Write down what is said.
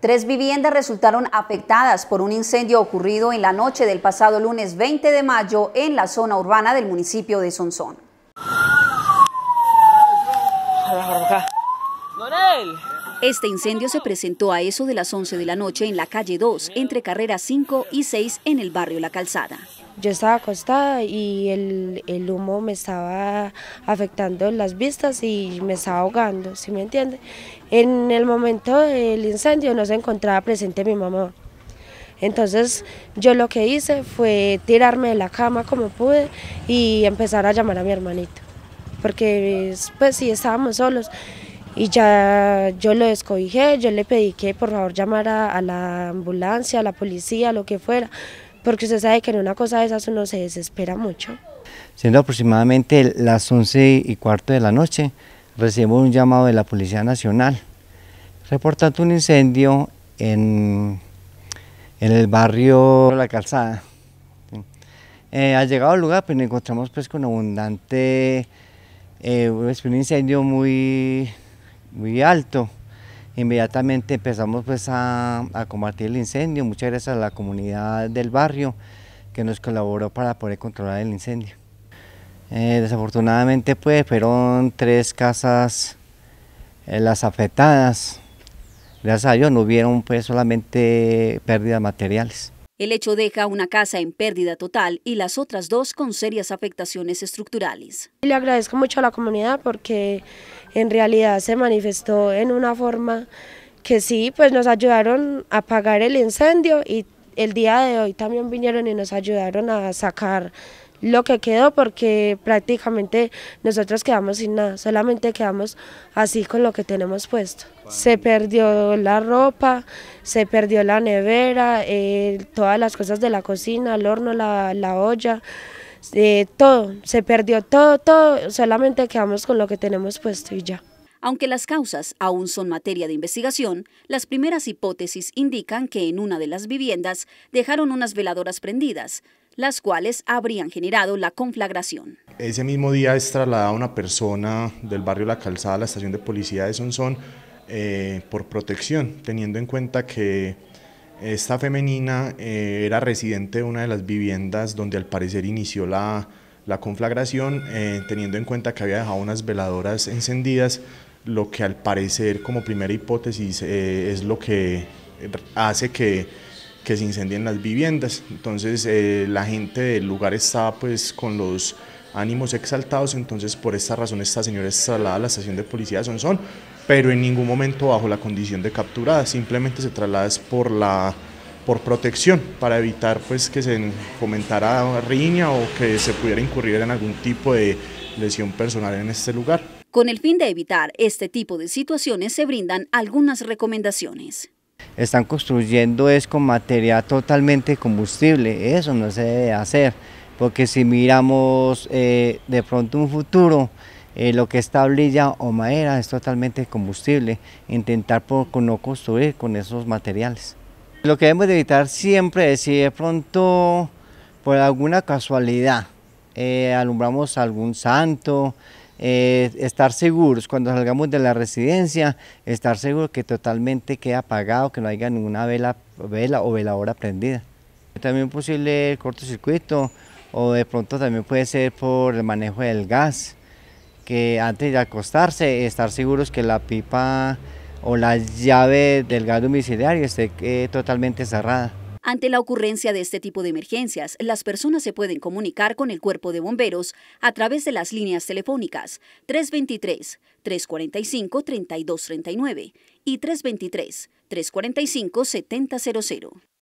Tres viviendas resultaron afectadas por un incendio ocurrido en la noche del pasado lunes 20 de mayo en la zona urbana del municipio de Sonsón. Este incendio se presentó a eso de las 11 de la noche en la calle 2, entre carreras 5 y 6 en el barrio La Calzada. Yo estaba acostada y el, humo me estaba afectando las vistas y me estaba ahogando, ¿sí me entiende? En el momento del incendio no se encontraba presente mi mamá. Entonces yo lo que hice fue tirarme de la cama como pude y empezar a llamar a mi hermanito, porque pues sí estábamos solos y ya yo lo descobijé, yo le pedí que por favor llamara a la ambulancia, a la policía, lo que fuera, porque usted sabe que en una cosa de esas uno se desespera mucho. Siendo aproximadamente las 11 y cuarto de la noche, recibimos un llamado de la Policía Nacional reportando un incendio en, en el barrio La Calzada. Eh, ha al llegado al lugar pues, nos encontramos pues, con abundante, eh, pues, un incendio muy, muy alto, Inmediatamente empezamos pues a, combatir el incendio, muchas gracias a la comunidad del barrio que nos colaboró para poder controlar el incendio. Eh, desafortunadamente pues fueron tres casas eh, las afectadas. Gracias a ellos no hubieron pues solamente pérdidas materiales. El hecho deja una casa en pérdida total y las otras dos con serias afectaciones estructurales. Le agradezco mucho a la comunidad porque en realidad se manifestó en una forma que sí, pues nos ayudaron a apagar el incendio y el día de hoy también vinieron y nos ayudaron a sacar lo que quedó porque prácticamente nosotros quedamos sin nada, solamente quedamos así con lo que tenemos puesto. Se perdió la ropa, se perdió la nevera, eh, todas las cosas de la cocina, el horno, la, olla, eh, todo, se perdió todo, todo, solamente quedamos con lo que tenemos puesto y ya. Aunque las causas aún son materia de investigación, las primeras hipótesis indican que en una de las viviendas dejaron unas veladoras prendidas, las cuales habrían generado la conflagración. Ese mismo día es trasladada una persona del barrio La Calzada a la estación de policía de Sonsón eh, por protección, teniendo en cuenta que esta femenina eh, era residente de una de las viviendas donde al parecer inició la, conflagración, eh, teniendo en cuenta que había dejado unas veladoras encendidas, lo que al parecer como primera hipótesis es lo que hace que que se incendien las viviendas. Entonces eh, la gente del lugar estaba pues con los ánimos exaltados, entonces por esta razón esta señora es trasladada a la estación de policía de Sonsón, pero en ningún momento bajo la condición de capturada, simplemente se traslada por la por protección para evitar pues que se una riña o que se pudiera incurrir en algún tipo de lesión personal en este lugar. Con el fin de evitar este tipo de situaciones se brindan algunas recomendaciones están construyendo es con materia totalmente combustible. Eso no se debe hacer, porque si miramos eh, de pronto un futuro, eh, lo que es tablilla o madera es totalmente combustible. Intentar por, no construir con esos materiales. Lo que debemos de evitar siempre es si de pronto por alguna casualidad eh, alumbramos algún santo, eh, estar seguros cuando salgamos de la residencia, estar seguros que totalmente queda apagado, que no haya ninguna vela, vela o veladora prendida. También posible cortocircuito o de pronto también puede ser por el manejo del gas, que antes de acostarse estar seguros que la pipa o la llave del gas domiciliario esté eh, totalmente cerrada. Ante la ocurrencia de este tipo de emergencias, las personas se pueden comunicar con el cuerpo de bomberos a través de las líneas telefónicas 323-345-3239 y 323-345-7000.